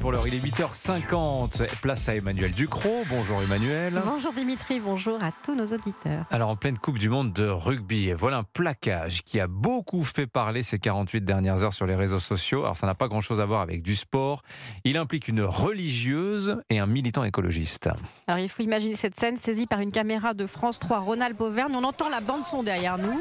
pour l'heure, il est 8h50. Place à Emmanuel Ducrot. Bonjour Emmanuel. Bonjour Dimitri, bonjour à tous nos auditeurs. Alors, en pleine Coupe du Monde de rugby, voilà un plaquage qui a beaucoup fait parler ces 48 dernières heures sur les réseaux sociaux. Alors, ça n'a pas grand-chose à voir avec du sport. Il implique une religieuse et un militant écologiste. Alors, il faut imaginer cette scène saisie par une caméra de France 3, Ronald Beauverne. On entend la bande-son derrière nous.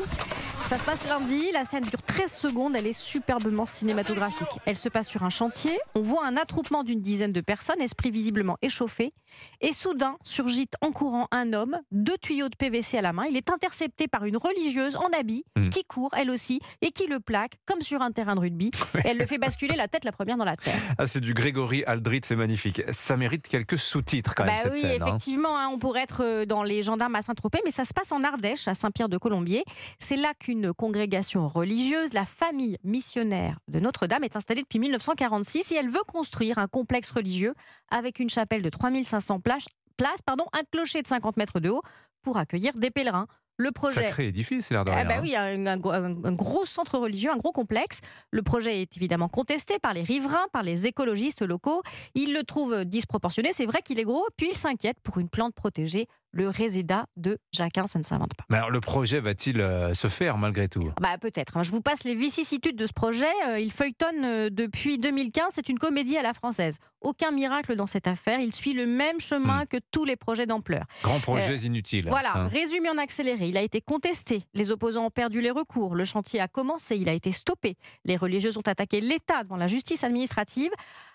Ça se passe lundi, la scène dure 13 secondes, elle est superbement cinématographique. Elle se passe sur un chantier, on voit un attroupement d'une dizaine de personnes, esprit visiblement échauffé, et soudain surgit en courant un homme, deux tuyaux de PVC à la main, il est intercepté par une religieuse en habit hmm. qui court elle aussi et qui le plaque comme sur un terrain de rugby. elle le fait basculer la tête la première dans la terre. Ah, c'est du Grégory Aldrit, c'est magnifique. Ça mérite quelques sous-titres quand même. Bah cette oui, hein. effectivement, hein, on pourrait être euh, dans les gendarmes à Saint-Tropez, mais ça se passe en Ardèche, à Saint-Pierre de Colombier. C'est là qu'une une congrégation religieuse, la famille missionnaire de Notre-Dame est installée depuis 1946 et elle veut construire un complexe religieux avec une chapelle de 3500 places, place pardon, un clocher de 50 mètres de haut pour accueillir des pèlerins. Le projet. Sacré édifice, c'est l'air de eh rien. ben hein. oui, un, gros centre religieux, un gros complexe. Le projet est évidemment contesté par les riverains, par les écologistes locaux. Ils le trouvent disproportionné. C'est vrai qu'il est gros, puis ils s'inquiètent pour une plante protégée le réséda de Jacquin, ça ne s'invente pas. Mais alors le projet va-t-il euh, se faire malgré tout bah, Peut-être. Hein. Je vous passe les vicissitudes de ce projet. Euh, il feuilletonne euh, depuis 2015. C'est une comédie à la française. Aucun miracle dans cette affaire. Il suit le même chemin hmm. que tous les projets d'ampleur. Grands projets inutiles. Voilà, hein. résumé en accéléré. Il a été contesté. Les opposants ont perdu les recours. Le chantier a commencé. Il a été stoppé. Les religieuses ont attaqué l'État devant la justice administrative.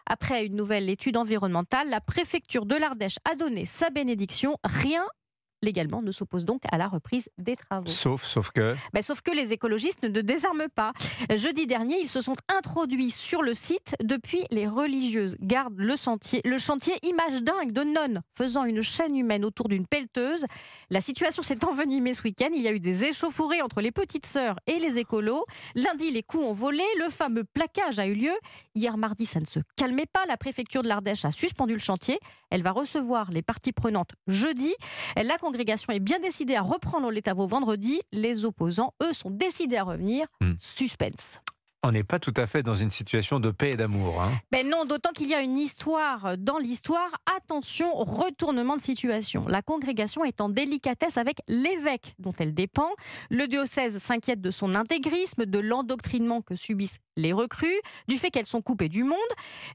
Après une nouvelle étude environnementale, la préfecture de l'Ardèche a donné sa bénédiction. Rien légalement ne s'oppose donc à la reprise des travaux. Sauf, sauf que ben, Sauf que les écologistes ne désarment pas. Jeudi dernier, ils se sont introduits sur le site. Depuis, les religieuses gardent le, sentier, le chantier image dingue de nonnes faisant une chaîne humaine autour d'une pelleteuse. La situation s'est envenimée ce week-end. Il y a eu des échauffourées entre les petites sœurs et les écolos. Lundi, les coups ont volé. Le fameux plaquage a eu lieu. Hier mardi, ça ne se calmait pas. La préfecture de l'Ardèche a suspendu le chantier. Elle va recevoir les parties prenantes jeudi. Elle l'a la congrégation est bien décidée à reprendre l'État travaux vendredi. Les opposants, eux, sont décidés à revenir. Hmm. Suspense. On n'est pas tout à fait dans une situation de paix et d'amour. Hein. Ben non, d'autant qu'il y a une histoire dans l'histoire. Attention, retournement de situation. La congrégation est en délicatesse avec l'évêque dont elle dépend. Le diocèse s'inquiète de son intégrisme, de l'endoctrinement que subissent les recrues, du fait qu'elles sont coupées du monde.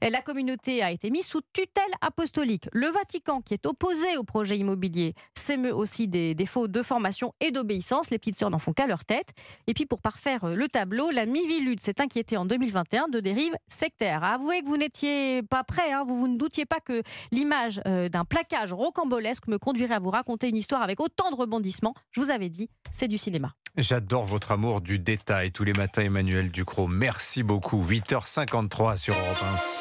La communauté a été mise sous tutelle apostolique. Le Vatican, qui est opposé au projet immobilier, s'émeut aussi des défauts de formation et d'obéissance. Les petites sœurs n'en font qu'à leur tête. Et puis, pour parfaire le tableau, la Mivilude s'est inquiétée en 2021 de dérives sectaires. Avouez que vous n'étiez pas prêt, hein, vous, ne doutiez pas que l'image euh, d'un plaquage rocambolesque me conduirait à vous raconter une histoire avec autant de rebondissements. Je vous avais dit, c'est du cinéma. J'adore votre amour du détail tous les matins, Emmanuel Ducrot. Merci Merci beaucoup. 8h53 sur Europe 1.